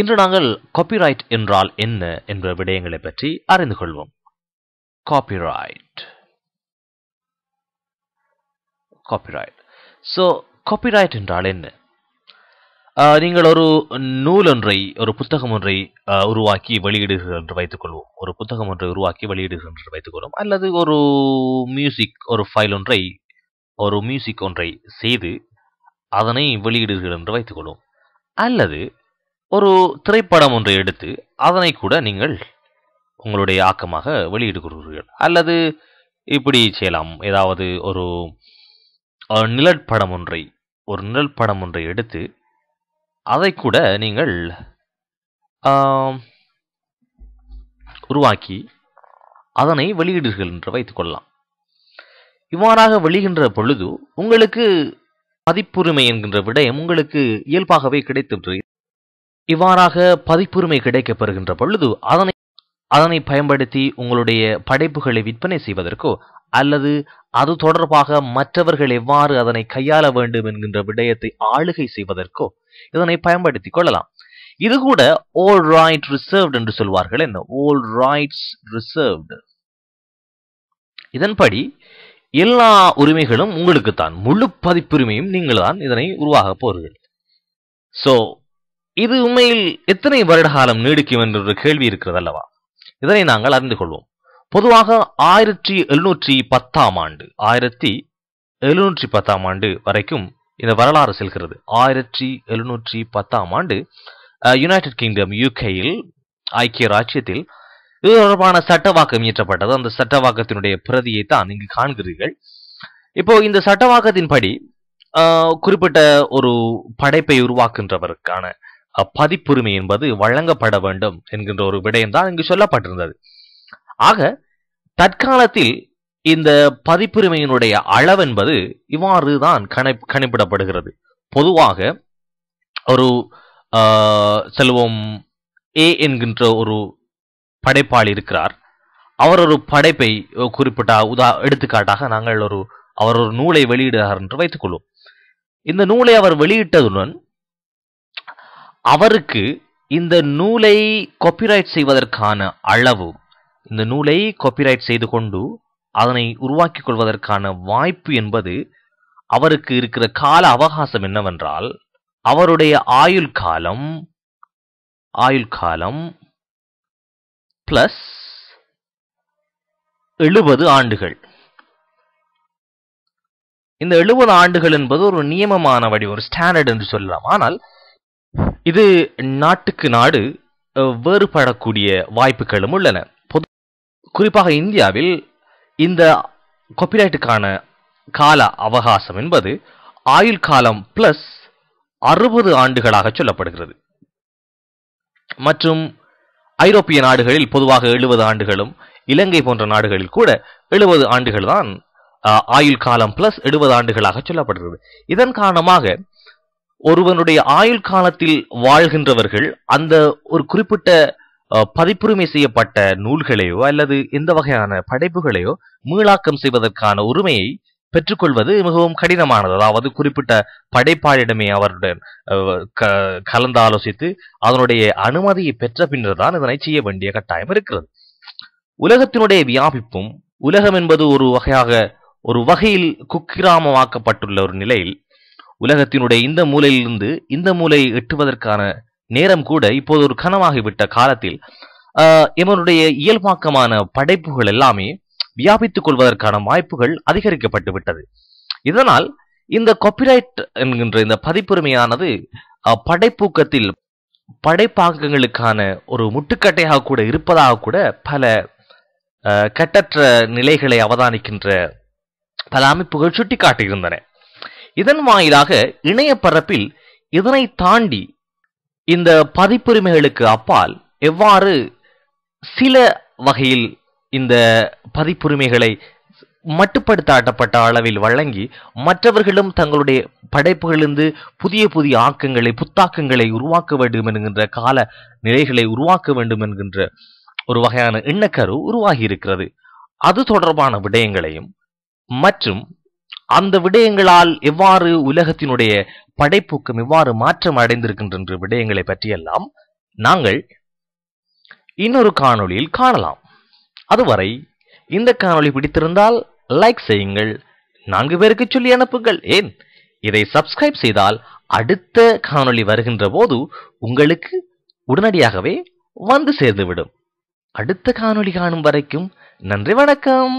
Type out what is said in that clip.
இன்று நாங்கள் காப்பிரைட் என்றால் என்ன என்ற விடயங்களை பற்றி அறிந்து கொள்வோம் காப்பிரைட் காப்பிரைட் ஸோ காப்பிரைட் என்றால் என்ன நீங்கள் ஒரு நூல் ஒன்றை ஒரு புத்தகம் ஒன்றை உருவாக்கி வெளியிடுகிறீர்கள் என்று வைத்துக்கொள்வோம் ஒரு புத்தகம் ஒன்றை உருவாக்கி வெளியிடுகிறீர்கள் என்று கொள்வோம் அல்லது ஒரு மியூசிக் ஒரு ஃபைல் ஒன்றை ஒரு மியூசிக் ஒன்றை செய்து அதனை வெளியிடுகிறீர்கள் என்று கொள்வோம் அல்லது ஒரு திரைப்படம் ஒன்றை எடுத்து அதனை கூட நீங்கள் உங்களுடைய ஆக்கமாக வெளியிடுகிறீர்கள் அல்லது இப்படி செய்யலாம் ஏதாவது ஒரு நிழற்படம் ஒன்றை ஒரு நிழற்படம் ஒன்றை எடுத்து அதை கூட நீங்கள் உருவாக்கி அதனை வெளியிடுகிறீர்கள் என்று வைத்துக்கொள்ளலாம் இவ்வாறாக வெளிகின்ற பொழுது உங்களுக்கு மதிப்புரிமை என்கின்ற விடயம் உங்களுக்கு இயல்பாகவே கிடைத்து இவ்வாறாக பதிப்புரிமை கிடைக்கப்பெறுகின்ற பொழுது அதனை அதனை பயன்படுத்தி உங்களுடைய படைப்புகளை விற்பனை செய்வதற்கோ அல்லது அது தொடர்பாக மற்றவர்கள் எவ்வாறு அதனை கையாள வேண்டும் என்கின்ற விடயத்தை ஆளுகை செய்வதற்கோ இதனை பயன்படுத்தி கொள்ளலாம் இது கூட ஓல் ரைட் ரிசர்வ்ட் என்று சொல்வார்கள் என்ன ஓல் ரைட்ஸ் ரிசர்வ்டு இதன்படி எல்லா உரிமைகளும் உங்களுக்குத்தான் முழு பதிப்புரிமையும் நீங்கள் தான் இதனை உருவாக போறீர்கள் ஸோ இது உண்மையில் எத்தனை வருட காலம் நீடிக்கும் என்ற ஒரு கேள்வி இருக்கிறது அல்லவா இதனை நாங்கள் அறிந்து கொள்வோம் பொதுவாக ஆயிரத்தி எழுநூற்றி பத்தாம் ஆண்டு ஆயிரத்தி எழுநூற்றி பத்தாம் ஆண்டு வரைக்கும் இந்த வரலாறு செல்கிறது ஆயிரத்தி எழுநூற்றி பத்தாம் ஆண்டு யுனைடெட் கிங்டம் யூகேயில் ஐக்கிய ராஜ்யத்தில் இது தொடர்பான சட்டவாக்கம் இயற்றப்பட்டது அந்த சட்டவாக்கத்தினுடைய பிரதியை தான் இங்கு காண்கிறீர்கள் இப்போ இந்த சட்டவாக்கத்தின்படி குறிப்பிட்ட ஒரு படைப்பை உருவாக்குகின்றவருக்கான பதிப்புரிமை என்பது வழங்கப்பட வேண்டும் என்கின்ற ஒரு விடயம்தான் இங்கு சொல்லப்பட்டிருந்தது ஆக தற்காலத்தில் இந்த பதிப்புரிமையினுடைய அளவு என்பது இவ்வாறு தான் கணி கணிப்பிடப்படுகிறது பொதுவாக ஒரு செல்வம் ஏ என்கின்ற ஒரு படைப்பாளி இருக்கிறார் அவர் ஒரு படைப்பை குறிப்பிட்ட உதா எடுத்துக்காட்டாக நாங்கள் ஒரு அவர் ஒரு நூலை வெளியிடுகிறார் என்று கொள்வோம் இந்த நூலை அவர் வெளியிட்டதுடன் அவருக்கு இந்த நூலை காப்பிரைட் செய்வதற்கான அளவு இந்த நூலை காப்பிரைட் செய்து கொண்டு அதனை உருவாக்கி கொள்வதற்கான வாய்ப்பு என்பது அவருக்கு இருக்கிற கால அவகாசம் என்னவென்றால் அவருடைய ஆயுள் காலம் ஆயுள் காலம் பிளஸ் எழுபது ஆண்டுகள் இந்த எழுபது ஆண்டுகள் என்பது ஒரு நியமமான வடிவம் ஒரு ஸ்டாண்டர்ட் என்று சொல்லலாம் ஆனால் இது நாட்டுக்கு நாடு வேறுபடக்கூடிய வாய்ப்புகளும் உள்ளன பொது குறிப்பாக இந்தியாவில் இந்த காப்பிரைட்டுக்கான கால அவகாசம் என்பது ஆயுள் காலம் பிளஸ் அறுபது ஆண்டுகளாக சொல்லப்படுகிறது மற்றும் ஐரோப்பிய நாடுகளில் பொதுவாக எழுபது ஆண்டுகளும் இலங்கை போன்ற நாடுகளில் கூட எழுபது ஆண்டுகள் தான் ஆயுள் காலம் பிளஸ் எழுபது ஆண்டுகளாக சொல்லப்படுகிறது இதன் காரணமாக ஒருவனுடைய ஆயுள் காலத்தில் வாழ்கின்றவர்கள் அந்த ஒரு குறிப்பிட்ட பதிப்புரிமை செய்யப்பட்ட நூல்களையோ அல்லது எந்த வகையான படைப்புகளையோ மீளாக்கம் செய்வதற்கான உரிமையை பெற்றுக்கொள்வது மிகவும் கடினமானது அதாவது குறிப்பிட்ட படைப்பாளிடமே அவருடன் கலந்து ஆலோசித்து அதனுடைய அனுமதியை பெற்ற பின்னர்தான் இதனை செய்ய வேண்டிய கட்டாயம் இருக்கிறது உலகத்தினுடைய வியாபிப்பும் உலகம் என்பது ஒரு வகையாக ஒரு வகையில் குக்கிராமமாக்கப்பட்டுள்ள ஒரு நிலையில் உலகத்தினுடைய இந்த மூலையிலிருந்து இந்த மூலையை எட்டுவதற்கான நேரம் கூட இப்போது ஒரு கனமாகிவிட்ட காலத்தில் இவனுடைய இயல்பாக்கமான படைப்புகள் எல்லாமே வியாபித்துக் கொள்வதற்கான வாய்ப்புகள் அதிகரிக்கப்பட்டு விட்டது இதனால் இந்த காப்பிரைட் என்கின்ற இந்த பதிப்புரிமையானது படைப்பூக்கத்தில் படைப்பாக்கங்களுக்கான ஒரு முட்டுக்கட்டையாக கூட இருப்பதாக கூட பல கட்டற்ற நிலைகளை அவதானிக்கின்ற பல அமைப்புகள் சுட்டிக்காட்டியிருந்தன இதன் வாயிலாக இணைய பரப்பில் இதனை தாண்டி இந்த பதிப்புரிமைகளுக்கு அப்பால் எவ்வாறு சில வகையில் இந்த பதிப்புரிமைகளை மட்டுப்படுத்தாட்டப்பட்ட அளவில் வழங்கி மற்றவர்களும் தங்களுடைய படைப்புகளிலிருந்து புதிய புதிய ஆக்கங்களை புத்தாக்கங்களை உருவாக்க வேண்டும் என்கின்ற கால நிலைகளை உருவாக்க வேண்டும் என்கின்ற ஒரு வகையான எண்ணக்கரு உருவாகி இருக்கிறது அது தொடர்பான விடயங்களையும் மற்றும் அந்த விடயங்களால் எவ்வாறு உலகத்தினுடைய படைப்புக்கும் எவ்வாறு மாற்றம் அடைந்திருக்கின்ற விடயங்களை பற்றியெல்லாம் நாங்கள் இன்னொரு காணொளியில் காணலாம் அதுவரை இந்த காணொளி பிடித்திருந்தால் லைக் செய்யுங்கள் நான்கு பேருக்கு சொல்லி அனுப்புங்கள் ஏன் இதை சப்ஸ்கிரைப் செய்தால் அடுத்த காணொளி வருகின்ற போது உங்களுக்கு உடனடியாகவே வந்து சேர்ந்துவிடும் அடுத்த காணொளி காணும் வரைக்கும் நன்றி வணக்கம்